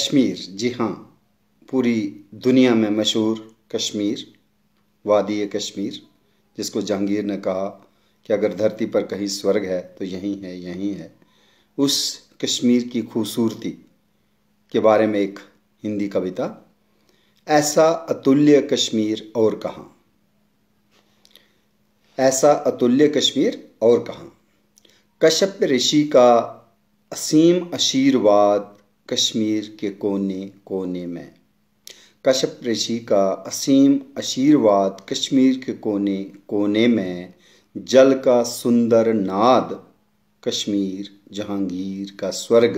कश्मीर जी हाँ पूरी दुनिया में मशहूर कश्मीर वादी कश्मीर जिसको जहांगीर ने कहा कि अगर धरती पर कहीं स्वर्ग है तो यहीं है यहीं है उस कश्मीर की खूबसूरती के बारे में एक हिंदी कविता ऐसा अतुल्य कश्मीर और कहाँ ऐसा अतुल्य कश्मीर और कहाँ कश्यप ऋषि का असीम आशीर्वाद कश्मीर के कोने कोने में कश्यप ऋषि का असीम आशीर्वाद कश्मीर के कोने कोने में जल का सुंदर नाद कश्मीर जहांगीर का स्वर्ग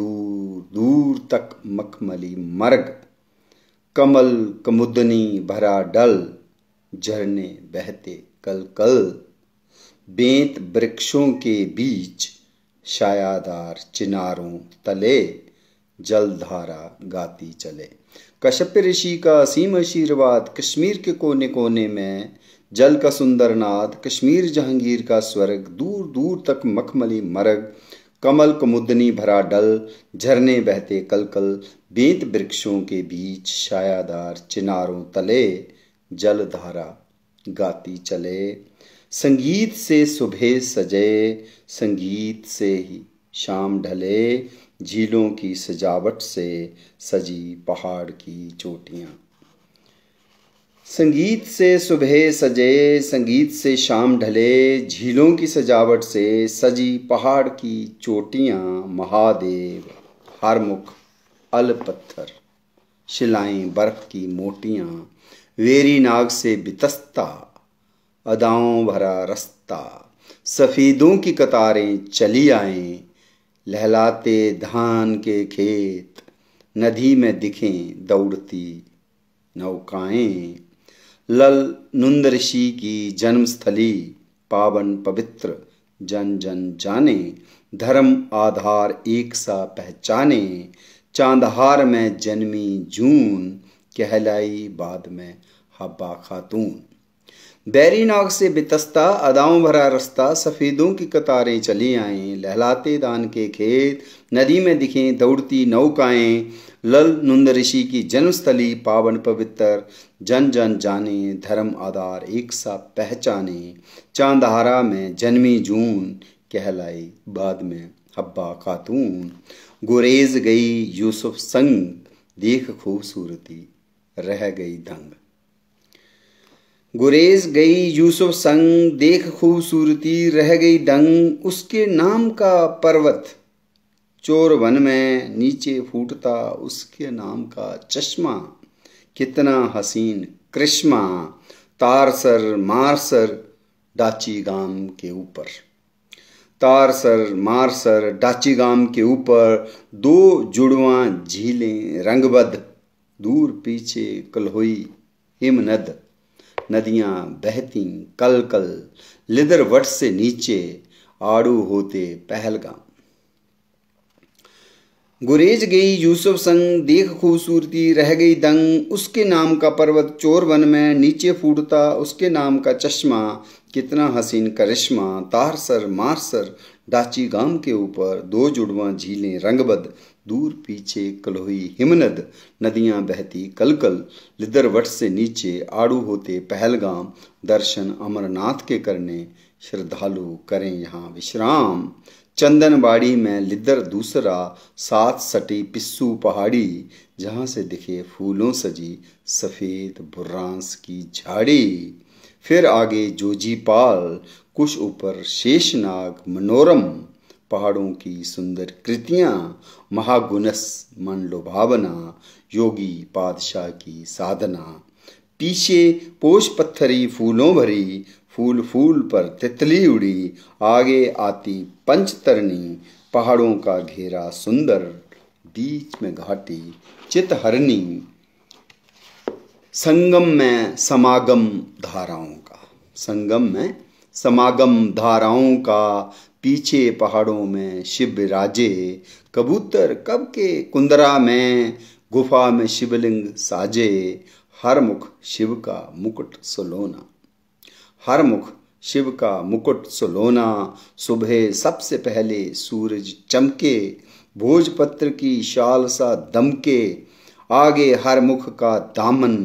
दूर दूर तक मखमली मर्ग कमल कमुदनी भरा डल झरने बहते कल कल बेंत वृक्षों के बीच छायादार चिनारों तले जलधारा गाती चले कश्यप ऋषि का असीम आशीर्वाद कश्मीर के कोने कोने में जल का सुंदर नाद कश्मीर जहांगीर का स्वर्ग दूर दूर तक मखमली मरग कमल कुमुदनी भरा डल झरने बहते कलकल बेत वृक्षों के बीच छायादार चिनारों तले जलधारा गाती चले संगीत से सुबह सजे संगीत से ही शाम ढले झीलों की सजावट से सजी पहाड़ की चोटियाँ संगीत से सुबह सजे संगीत से शाम ढले झीलों की सजावट से सजी पहाड़ की चोटियाँ महादेव हर मुख अल पत्थर शिलाएं बर्फ की मोटियाँ वेरी नाग से बितस्ता अदाओं भरा रास्ता सफ़ेदों की कतारें चली आएं लहलाते धान के खेत नदी में दिखें दौड़ती नौकाएं लल नंद ऋषि की जन्मस्थली पावन पवित्र जन जन जाने धर्म आधार एक सा पहचाने चांदहार में जन्मी जून कहलाई बाद में हब्बा खातून बैरी नाग से बितस्ता अदाओं भरा रस्ता सफ़ेदों की कतारें चली आएं लहलाते दान के खेत नदी में दिखें दौड़ती नौकाएँ लल नंद ऋषि की जन्मस्थली पावन पवित्र जन जन जाने धर्म आधार एक सा पहचाने चांदहारा में जन्मी जून कहलाई बाद में हब्बा खातून गुरेज गई यूसुफ संग देख खूबसूरती रह गई दंग गुरेज गई यूसुफ संग देख खूबसूरती रह गई दंग उसके नाम का पर्वत चोर वन में नीचे फूटता उसके नाम का चश्मा कितना हसीन कृष्मा तारसर मारसर डाची गाम के ऊपर तारसर मारसर डाची गाम के ऊपर दो जुड़वा झीलें रंगबद दूर पीछे कलहोई हिमनद नदियाँ बहती कल कल लिदरवट से नीचे आड़ू होते पहलगाम गुरेज गई यूसुफ संग देख खूबसूरती रह गई दंग उसके नाम का पर्वत चोर वन में नीचे फूटता उसके नाम का चश्मा कितना हसीन करिश्मा तारसर मारसर डाची गांव के ऊपर दो जुड़वा झीलें रंगबद दूर पीछे कलोही हिमनद नदियां बहती कलकल लिदरवट से नीचे आड़ू होते पहलगाम दर्शन अमरनाथ के करने श्रद्धालु करें यहाँ विश्राम चंदनबाड़ी में लिदर दूसरा सात सटी पिस्सू पहाड़ी जहाँ से दिखे फूलों सजी सफ़ेद बुर्रांस की झाड़ी फिर आगे जोजीपाल कुश ऊपर शेषनाग मनोरम पहाड़ों की सुंदर कृतियां महागुनस मन लोभावना योगी पादशाह की साधना पीछे पोष पत्थरी फूलों भरी फूल फूल पर तितली उड़ी आगे आती पंचतरणी पहाड़ों का घेरा सुंदर बीच में घाटी चितहरणी संगम में समागम धाराओं का संगम में समागम धाराओं का पीछे पहाड़ों में शिव राजे कबूतर कब के कुंदरा में गुफा में शिवलिंग साजे हर मुख शिव का मुकुट सुलोना हर मुख शिव का मुकुट सुलोना सुबह सबसे पहले सूरज चमके भोजपत्र की शाल सा दमके आगे हर मुख का दामन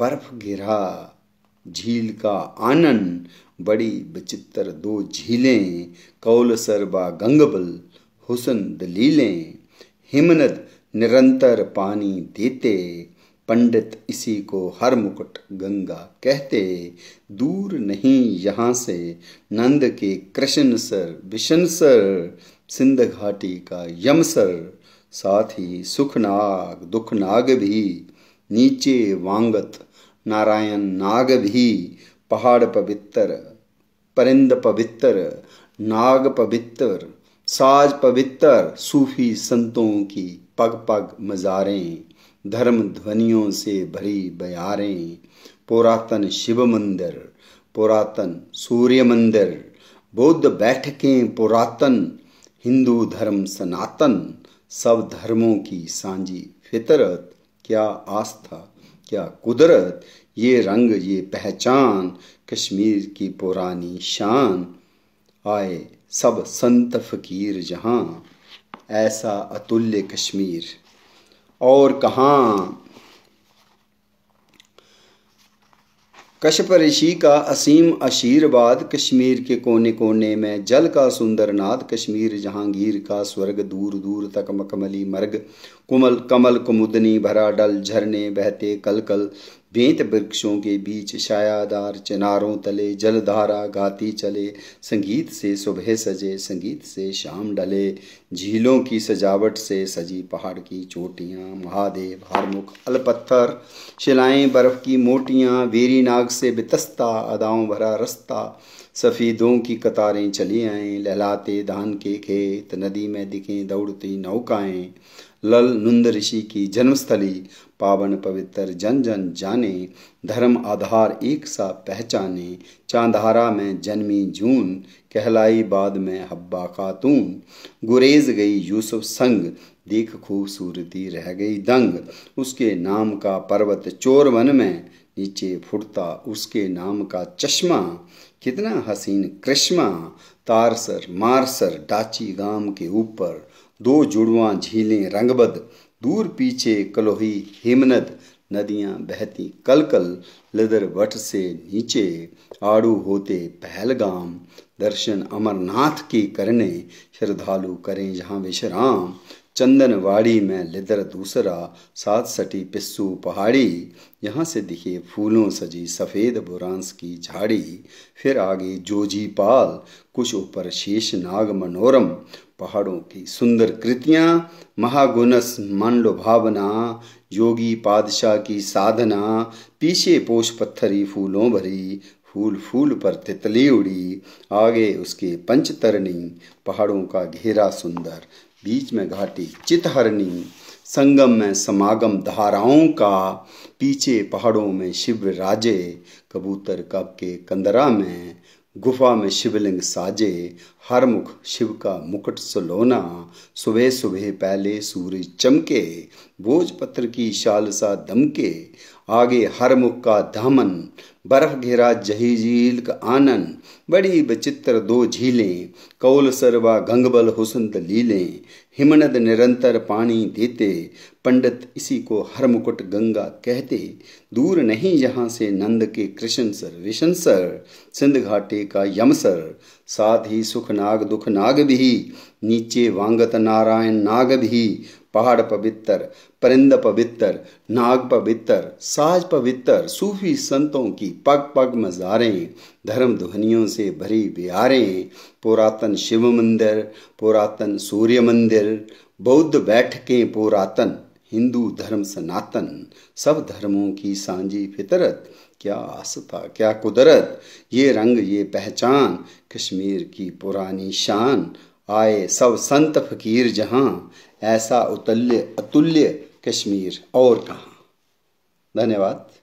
बर्फ गिरा झील का आनंद बड़ी बचित्र दो झीलें कौल सरबा गंगबल हुसन दलीलें हिमनद निरंतर पानी देते पंडित इसी को हर मुकुट गंगा कहते दूर नहीं यहाँ से नंद के कृष्ण सर विशन सर सिंध घाटी का यमसर साथ ही सुखनाग दुखनाग भी नीचे वांगत नारायण नाग भी पहाड़ पवित्र परिंद पवित्र नाग पवित्र साज पवित्र सूफी संतों की पग पग मजारें धर्म ध्वनियों से भरी बयारें पुरातन शिव मंदिर पुरातन सूर्य मंदिर बौद्ध बैठकें पुरातन हिंदू धर्म सनातन सब धर्मों की सांझी फितरत क्या आस्था क्या कुदरत ये रंग ये पहचान कश्मीर की पुरानी शान आए सब संत फकीर जहाँ ऐसा अतुल्य कश्मीर और कहाँ कश्यप ऋषि का असीम आशीर्वाद कश्मीर के कोने कोने में जल का सुंदर नाद कश्मीर जहांगीर का स्वर्ग दूर दूर तक मकमली मर्ग कुमल कमल कुमुदनी भरा डल झरने बहते कल कल बेंत वृक्षों के बीच छायादार चिनारों तले जलधारा गाती चले संगीत से सुबह सजे संगीत से शाम डले झीलों की सजावट से सजी पहाड़ की चोटियाँ महादेव हारमुख अलपत्थर शिलाएं बर्फ की मोटियाँ वेरी नाग से बितस्ता अदाओं भरा रास्ता सफ़ेदों की कतारें चली आएँ लहलाते धान के खेत नदी में दिखें दौड़ती नौकाएं लल नुंद ऋषि की जन्मस्थली पावन पवित्र जन जन जाने धर्म आधार एक सा पहचाने चांदारा में जन्मी जून कहलाई बाद में हब्बा खातून गुरेज गई यूसुफ संग देख खूबसूरती रह गई दंग उसके नाम का पर्वत चोर वन में नीचे फुटता उसके नाम का चश्मा कितना हसीन कृष्मा तारसर मारसर डाची गांव के ऊपर दो जुड़वा झीलें रंगबद दूर पीछे कलोही हिमनद नदियां बहती कलकल लदर वट से नीचे आड़ू होते पहलगाम दर्शन अमरनाथ के करने श्रद्धालु करें जहां विश्राम चंदनवाड़ी में लिदर दूसरा सात सटी पिस्सू पहाड़ी यहाँ से दिखे फूलों सजी सफ़ेद बुरांस की झाड़ी फिर आगे जोजी पाल कुछ ऊपर शेष नाग मनोरम पहाड़ों की सुंदर कृतियाँ महागुनस मंडो भावना योगी पादशाह की साधना पीछे पोष पत्थरी फूलों भरी फूल फूल पर तितली उड़ी आगे उसके पंचतरणी पहाड़ों का घेरा सुंदर बीच में घाटी चितहरणी संगम में समागम धाराओं का पीछे पहाड़ों में शिव राजे कबूतर कब के कंदरा में गुफा में शिवलिंग साजे हर मुख शिव का मुकुट सुलोना सुबह सुबह पहले सूरज चमके भोजपत्र की शाल सा दमके आगे हर मुख का धामन बर्फ घेरा जही झील का आनन बड़ी विचित्र दो झीलें कौल सरवा गंगबल हुसंत लीलें हिमनद निरंतर पानी देते पंडित इसी को हर मुकुट गंगा कहते दूर नहीं यहाँ से नंद के कृष्ण सर विशन सर सिंध घाटे का सर साथ ही सुख नाग दुख नाग भी नीचे वांगत नारायण नाग भी पहाड़ पवित्र परिंद पवित्र नाग पवित्र साज पवित्र सूफी संतों की पग पग मजारें धर्म ध्वनियों से भरी बिहारें पुरातन शिव मंदिर पुरातन सूर्य मंदिर बौद्ध बैठकें पुरातन हिंदू धर्म सनातन सब धर्मों की सांझी फितरत क्या आस्था क्या कुदरत ये रंग ये पहचान कश्मीर की पुरानी शान आए सब संत फकीर जहां ऐसा उतल्य अतुल्य कश्मीर और कहाँ धन्यवाद